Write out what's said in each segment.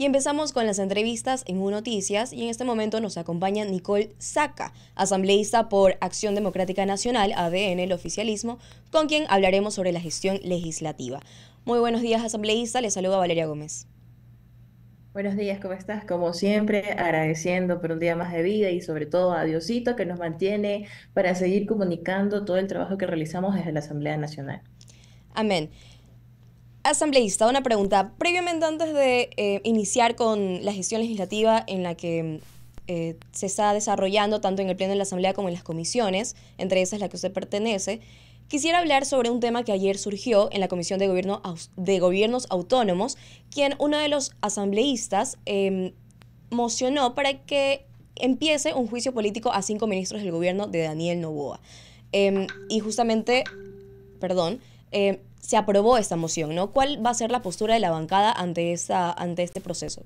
Y empezamos con las entrevistas en U Noticias y en este momento nos acompaña Nicole Saca, asambleísta por Acción Democrática Nacional, ADN, el oficialismo, con quien hablaremos sobre la gestión legislativa. Muy buenos días, asambleísta. Les saluda Valeria Gómez. Buenos días, ¿cómo estás? Como siempre, agradeciendo por un día más de vida y sobre todo a Diosito que nos mantiene para seguir comunicando todo el trabajo que realizamos desde la Asamblea Nacional. Amén asambleísta, una pregunta. Previamente, antes de eh, iniciar con la gestión legislativa en la que eh, se está desarrollando tanto en el Pleno de la Asamblea como en las comisiones, entre esas la que usted pertenece, quisiera hablar sobre un tema que ayer surgió en la Comisión de, Gobiernos Autónomos, quien uno de los asambleístas em, mocionó para que empiece un juicio político a cinco ministros del gobierno de Daniel Novoa. Em, y justamente, perdón, eh, se aprobó esta moción, ¿no? ¿Cuál va a ser la postura de la bancada ante, esa, ante este proceso?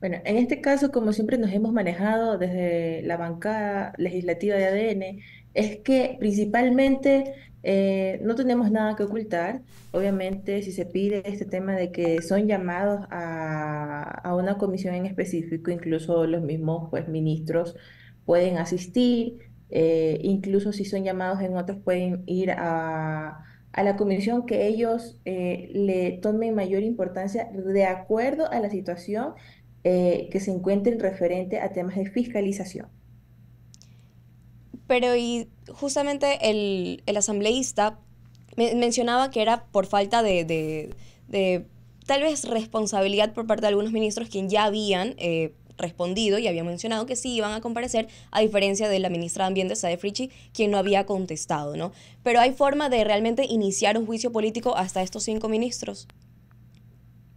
Bueno, en este caso, como siempre nos hemos manejado desde la bancada legislativa de ADN, es que principalmente eh, no tenemos nada que ocultar. Obviamente, si se pide este tema de que son llamados a, una comisión en específico, incluso los mismos pues, ministros pueden asistir, eh, incluso si son llamados en otros pueden ir a, a la comisión que ellos eh, le tomen mayor importancia de acuerdo a la situación eh, que se encuentren referente a temas de fiscalización. Pero y justamente el, asambleísta mencionaba que era por falta de, tal vez responsabilidad por parte de algunos ministros quien ya habían respondido y había mencionado que sí iban a comparecer, a diferencia de la ministra de Ambiente, Sade Frichi, quien no había contestado, ¿no? Pero hay forma de realmente iniciar un juicio político hasta estos cinco ministros.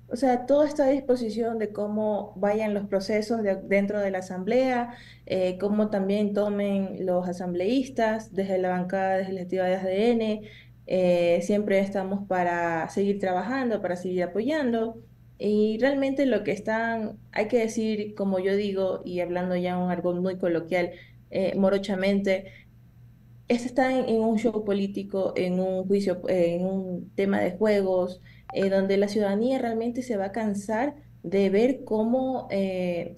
O sea, todo está a disposición de cómo vayan los procesos dentro de la asamblea, eh, cómo también tomen los asambleístas desde la bancada legislativa de ADN. Eh, siempre estamos para seguir trabajando, para seguir apoyando. Y realmente lo que están, hay que decir, como yo digo, y hablando ya un árbol muy coloquial, eh, morochamente, es está en, un show político, en un juicio, en un tema de juegos, eh, donde la ciudadanía realmente se va a cansar de ver cómo eh,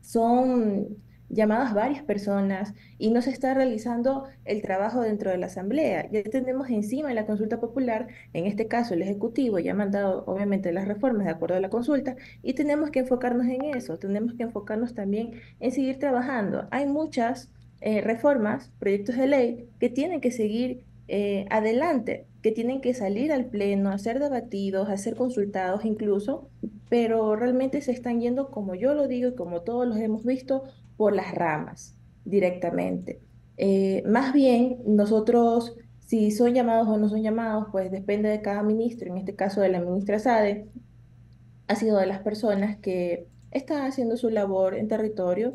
son llamadas varias personas y no se está realizando el trabajo dentro de la Asamblea. Ya tenemos encima la consulta popular, en este caso el Ejecutivo ya ha mandado obviamente las reformas de acuerdo a la consulta y tenemos que enfocarnos en eso, tenemos que enfocarnos también en seguir trabajando. Hay muchas eh, reformas, proyectos de ley que tienen que seguir eh, adelante, que tienen que salir al pleno, a ser debatidos, a consultados incluso, pero realmente se están yendo, como yo lo digo y como todos los hemos visto, por las ramas directamente. Eh, más bien, nosotros, si son llamados o no son llamados, pues depende de cada ministro, en este caso de la ministra Sade, ha sido de las personas que está haciendo su labor en territorio,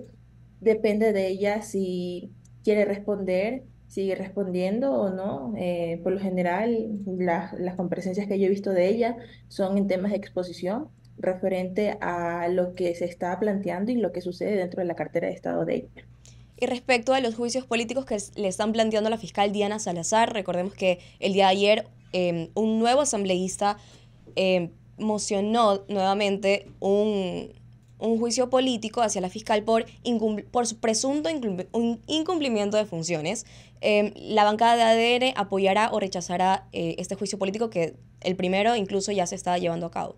depende de ella si quiere responder, sigue respondiendo o no. Eh, por lo general, las, las comparecencias que yo he visto de ella son en temas de exposición, referente a lo que se está planteando y lo que sucede dentro de la cartera de Estado de ella. Y respecto a los juicios políticos que le están planteando a la fiscal Diana Salazar, recordemos que el día de ayer em, un nuevo asambleísta em, mocionó nuevamente un, un, juicio político hacia la fiscal por, por su presunto incumplimiento de funciones. Em, la bancada de ADN apoyará o rechazará eh, este juicio político que el primero incluso ya se está llevando a cabo.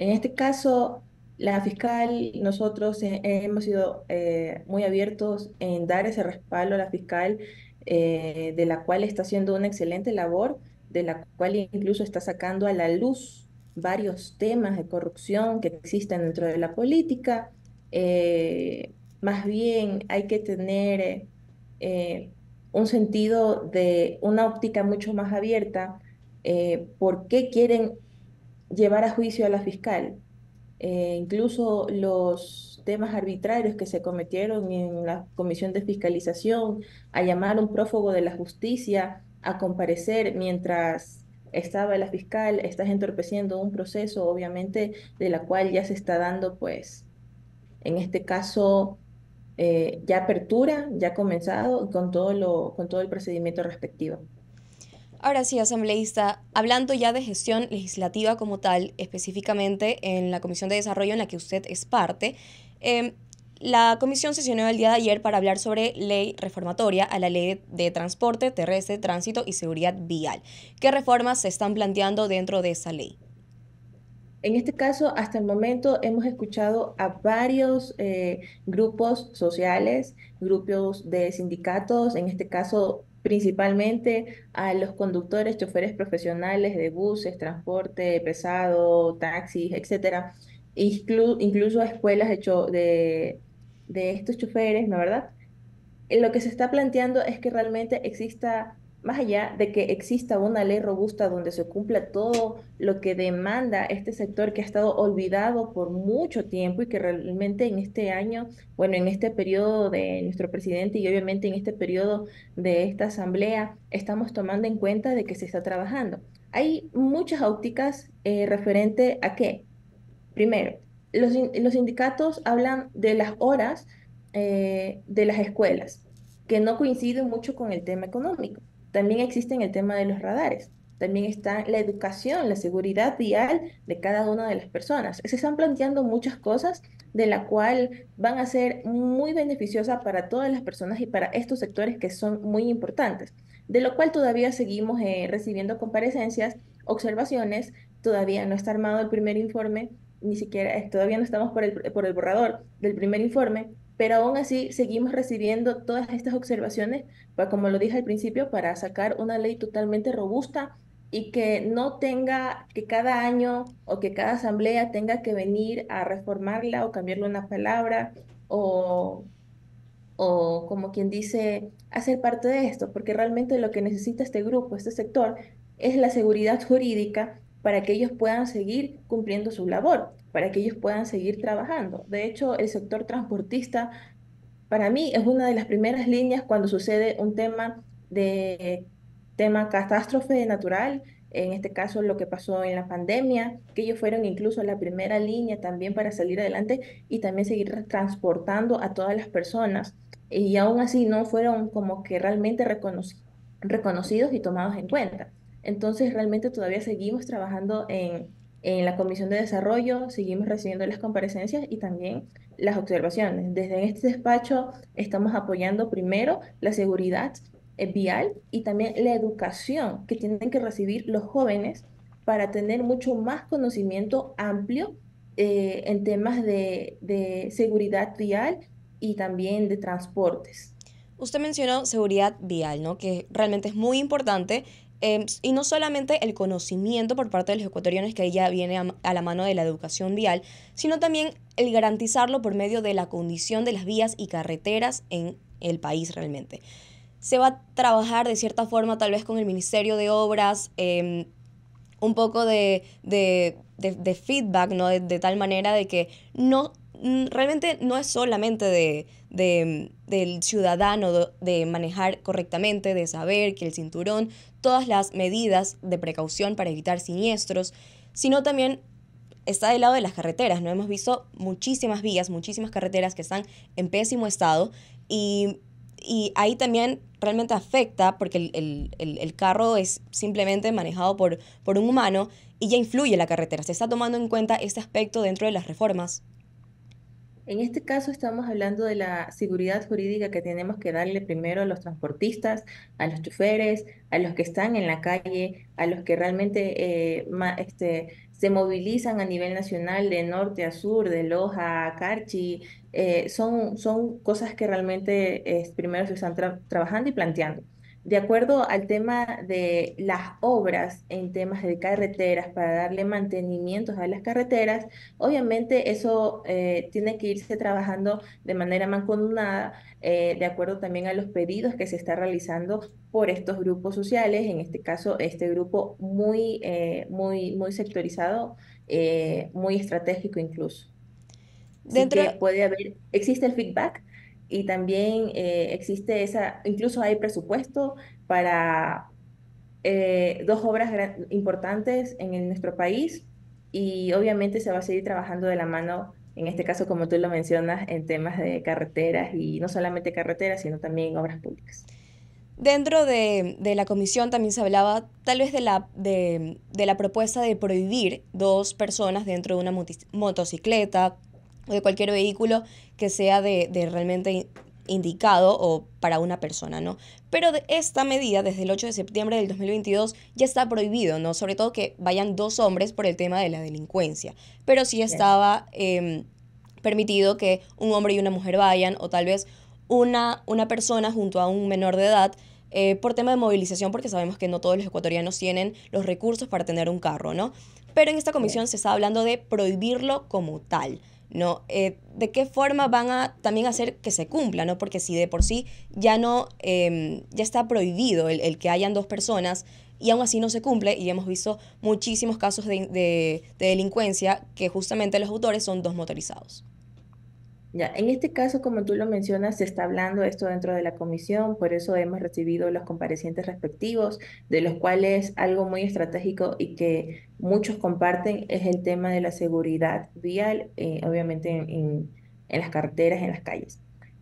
En este caso, la fiscal, nosotros eh, hemos sido eh, muy abiertos en dar ese respaldo a la fiscal, eh, de la cual está haciendo una excelente labor, de la cual incluso está sacando a la luz varios temas de corrupción que existen dentro de la política. más bien hay que tener un sentido de una óptica mucho más abierta. ¿Por qué quieren llevar a juicio a la fiscal. Eh, incluso los temas arbitrarios que se cometieron en la comisión de fiscalización, a llamar a un prófugo de la justicia a comparecer mientras estaba la fiscal, estás entorpeciendo un proceso, obviamente, de la cual ya se está dando, pues, en este caso, eh, ya apertura, ya comenzado con todo, lo, con todo el procedimiento respectivo. Ahora sí, asambleísta, hablando ya de gestión legislativa como tal, específicamente en la Comisión de Desarrollo en la que usted es parte, em, la comisión sesionó el día de ayer para hablar sobre ley reformatoria a la ley de transporte terrestre, tránsito y seguridad vial. ¿Qué reformas se están planteando dentro de esa ley? En este caso, hasta el momento hemos escuchado a varios eh, grupos sociales, grupos de sindicatos, en este caso principalmente a los conductores, choferes profesionales de buses, transporte pesado, taxis, etcétera, incluso a escuelas de, estos choferes, ¿no verdad? Eh, lo que se está planteando es que realmente exista más allá de que exista una ley robusta donde se cumpla todo lo que demanda este sector que ha estado olvidado por mucho tiempo y que realmente en este año, bueno, en este periodo de nuestro presidente y obviamente en este periodo de esta asamblea, estamos tomando en cuenta de que se está trabajando. Hay muchas ópticas eh, referente a qué. Primero, los, sindicatos hablan de las horas eh, de las escuelas, que no coinciden mucho con el tema económico también existen el tema de los radares, también está la educación, la seguridad vial de cada una de las personas. Se están planteando muchas cosas de la cual van a ser muy beneficiosas para todas las personas y para estos sectores que son muy importantes, de lo cual todavía seguimos eh, recibiendo comparecencias, observaciones, todavía no está armado el primer informe, ni siquiera eh, todavía no estamos por el, por el borrador del primer informe, pero aún así seguimos recibiendo todas estas observaciones, para, como lo dije al principio, para sacar una ley totalmente robusta y que no tenga que cada año o que cada asamblea tenga que venir a reformarla o cambiarle una palabra o, o como quien dice, hacer parte de esto, porque realmente lo que necesita este grupo, este sector, es la seguridad jurídica para que ellos puedan seguir cumpliendo su labor, para que ellos puedan seguir trabajando. De hecho, el sector transportista para mí es una de las primeras líneas cuando sucede un tema de tema catástrofe natural, en este caso lo que pasó en la pandemia, que ellos fueron incluso la primera línea también para salir adelante y también seguir transportando a todas las personas. Y aún así no fueron como que realmente reconocidos y tomados en cuenta. Entonces realmente todavía seguimos trabajando en, la Comisión de Desarrollo, seguimos recibiendo las comparecencias y también las observaciones. Desde este despacho estamos apoyando primero la seguridad eh, vial y también la educación que tienen que recibir los jóvenes para tener mucho más conocimiento amplio eh, en temas de, de seguridad vial y también de transportes. Usted mencionó seguridad vial, ¿no? Que realmente es muy importante Em, y no solamente el conocimiento por parte de los ecuatorianos que ya viene a, la mano de la educación vial, sino también el garantizarlo por medio de la condición de las vías y carreteras en el país realmente. Se va a trabajar de cierta forma tal vez con el Ministerio de Obras, em, un poco de, feedback, ¿no? de tal manera de que no Mm, realmente no es solamente de, mm, del ciudadano de manejar correctamente, de saber que el cinturón, todas las medidas de precaución para evitar siniestros, sino también está del lado de las carreteras. No hemos visto muchísimas vías, muchísimas carreteras que están en pésimo estado y, ahí también realmente afecta porque el, carro es simplemente manejado por, por un humano y ya influye la carretera. Se está tomando en cuenta este aspecto dentro de las reformas. En este caso estamos hablando de la seguridad jurídica que tenemos que darle primero a los transportistas, a los choferes, a los que están en la calle, a los que realmente eh, este, se movilizan a nivel nacional de norte a sur, de Loja a Carchi. Eh, son, cosas que realmente primero se están trabajando y planteando. De acuerdo al tema de las obras en temas de carreteras para darle mantenimientos a las carreteras, obviamente eso eh, tiene que irse trabajando de manera mancomunada, eh, de acuerdo también a los pedidos que se está realizando por estos grupos sociales, en este caso este grupo muy, eh, muy, muy sectorizado, muy estratégico incluso. haber, existe el feedback y también eh, existe esa, incluso hay presupuesto para eh, dos obras importantes en, nuestro país y obviamente se va a seguir trabajando de la mano, en este caso como tú lo mencionas, en temas de carreteras y no solamente carreteras, sino también obras públicas. Dentro de, la comisión también se hablaba tal vez de la, de, de la propuesta de prohibir dos personas dentro de una motocicleta, o de cualquier vehículo que sea de, realmente indicado o para una persona, ¿no? Pero esta medida, desde el 8 de septiembre del 2022, ya está prohibido, ¿no? Sobre todo que vayan dos hombres por el tema de la delincuencia. Pero sí estaba em, permitido que un hombre y una mujer vayan, o tal vez una, una persona junto a un menor de edad, eh, por tema de movilización, porque sabemos que no todos los ecuatorianos tienen los recursos para tener un carro, ¿no? Pero en esta comisión se está hablando de prohibirlo como tal. ¿no? Eh, ¿De qué forma van a también hacer que se cumpla, ¿no? Porque si de por sí ya no, em, ya está prohibido el, que hayan dos personas y aún así no se cumple, y hemos visto muchísimos casos de delincuencia que justamente los autores son dos motorizados. Ya, en este caso, como tú lo mencionas, se está hablando esto dentro de la comisión, por eso hemos recibido los comparecientes respectivos, de los cuales algo muy estratégico y que muchos comparten es el tema de la seguridad vial, eh, obviamente en, las carreteras, en las calles.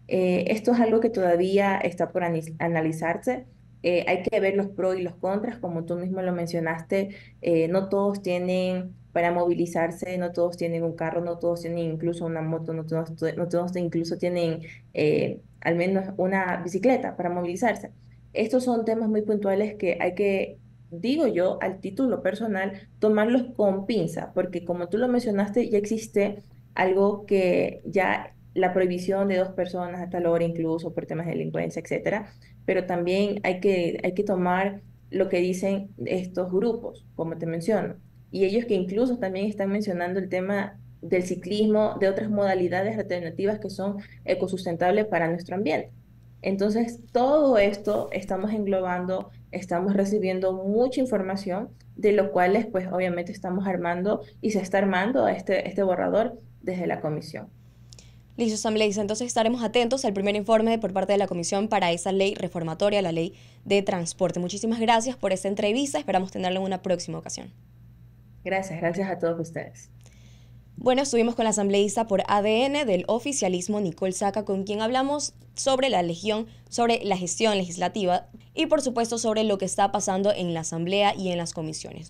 Eh, esto es algo que todavía está por analizarse eh, hay que ver los pros y los contras, como tú mismo lo mencionaste, eh, no todos tienen para movilizarse, no todos tienen un carro, no todos tienen incluso una moto, no todos, no todos incluso tienen eh, al menos una bicicleta para movilizarse. Estos son temas muy puntuales que hay que, digo yo, al título personal, tomarlos con pinza, porque como tú lo mencionaste, ya existe algo que ya la prohibición de dos personas hasta tal hora incluso por temas de delincuencia, etcétera, pero también hay que, hay que tomar lo que dicen estos grupos, como te menciono, y ellos que incluso también están mencionando el tema del ciclismo, de otras modalidades alternativas que son ecosustentables para nuestro ambiente. Entonces, todo esto estamos englobando, estamos recibiendo mucha información, de lo cual pues obviamente estamos armando y se está armando este, este borrador desde la comisión. Listo, asambleísta, Entonces estaremos atentos al primer informe por parte de la Comisión para esa ley reformatoria, la ley de transporte. Muchísimas gracias por esta entrevista. Esperamos tenerla en una próxima ocasión. Gracias, gracias a todos ustedes. Bueno, estuvimos con la asambleísta por ADN del oficialismo Nicole Saca, con quien hablamos sobre la legión, sobre la gestión legislativa y por supuesto sobre lo que está pasando en la asamblea y en las comisiones.